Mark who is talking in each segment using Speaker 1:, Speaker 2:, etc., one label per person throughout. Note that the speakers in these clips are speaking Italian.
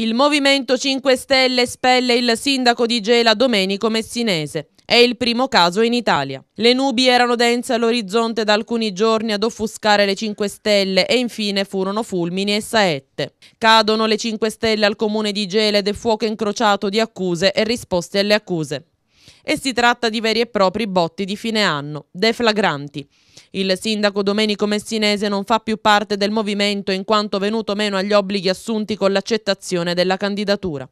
Speaker 1: Il Movimento 5 Stelle spelle il sindaco di Gela Domenico Messinese. È il primo caso in Italia. Le nubi erano dense all'orizzonte da alcuni giorni ad offuscare le 5 Stelle e infine furono fulmini e saette. Cadono le 5 Stelle al comune di Gela ed è fuoco incrociato di accuse e risposte alle accuse e si tratta di veri e propri botti di fine anno, deflagranti. Il sindaco Domenico Messinese non fa più parte del movimento in quanto venuto meno agli obblighi assunti con l'accettazione della candidatura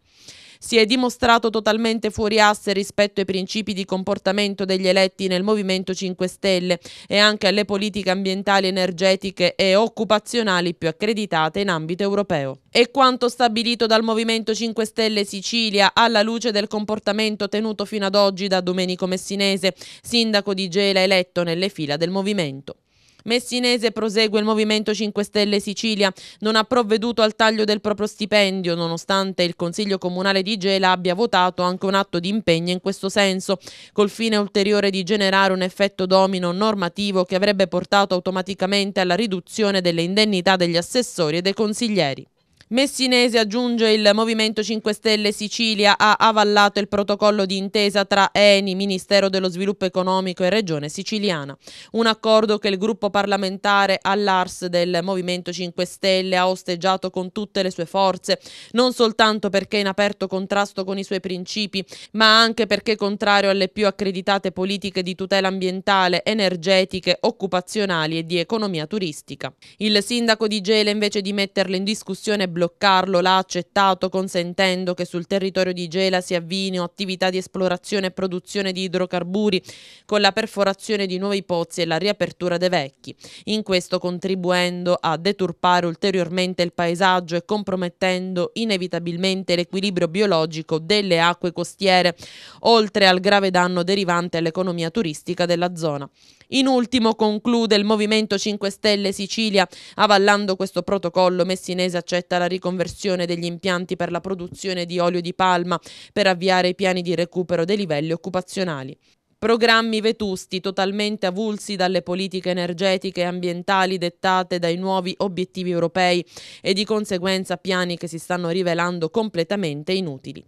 Speaker 1: si è dimostrato totalmente fuori asse rispetto ai principi di comportamento degli eletti nel Movimento 5 Stelle e anche alle politiche ambientali, energetiche e occupazionali più accreditate in ambito europeo. E quanto stabilito dal Movimento 5 Stelle Sicilia alla luce del comportamento tenuto fino ad oggi da Domenico Messinese, sindaco di Gela eletto nelle fila del movimento. Messinese prosegue il Movimento 5 Stelle Sicilia, non ha provveduto al taglio del proprio stipendio, nonostante il Consiglio Comunale di Gela abbia votato anche un atto di impegno in questo senso, col fine ulteriore di generare un effetto domino normativo che avrebbe portato automaticamente alla riduzione delle indennità degli assessori e dei consiglieri. Messinese aggiunge il Movimento 5 Stelle Sicilia ha avallato il protocollo di intesa tra ENI, Ministero dello Sviluppo Economico e Regione Siciliana. Un accordo che il gruppo parlamentare all'ARS del Movimento 5 Stelle ha osteggiato con tutte le sue forze, non soltanto perché in aperto contrasto con i suoi principi, ma anche perché contrario alle più accreditate politiche di tutela ambientale, energetiche, occupazionali e di economia turistica. Il sindaco di Gela invece di metterle in discussione bloccarlo l'ha accettato consentendo che sul territorio di Gela si avvino attività di esplorazione e produzione di idrocarburi con la perforazione di nuovi pozzi e la riapertura dei vecchi, in questo contribuendo a deturpare ulteriormente il paesaggio e compromettendo inevitabilmente l'equilibrio biologico delle acque costiere, oltre al grave danno derivante all'economia turistica della zona. In ultimo conclude il Movimento 5 Stelle Sicilia, avallando questo protocollo messinese accetta la la riconversione degli impianti per la produzione di olio di palma per avviare i piani di recupero dei livelli occupazionali. Programmi vetusti, totalmente avulsi dalle politiche energetiche e ambientali dettate dai nuovi obiettivi europei e di conseguenza piani che si stanno rivelando completamente inutili.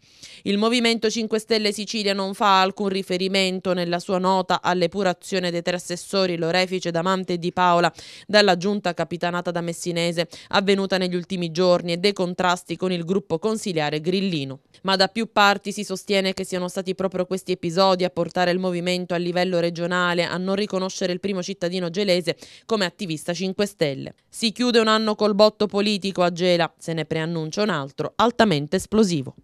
Speaker 1: Il Movimento 5 Stelle Sicilia non fa alcun riferimento nella sua nota all'epurazione dei tre assessori Lorefice, Damante e Di Paola dalla giunta capitanata da Messinese avvenuta negli ultimi giorni e dei contrasti con il gruppo consigliare Grillino. Ma da più parti si sostiene che siano stati proprio questi episodi a portare il Movimento movimento a livello regionale a non riconoscere il primo cittadino gelese come attivista 5 Stelle. Si chiude un anno col botto politico a Gela, se ne preannuncia un altro altamente esplosivo.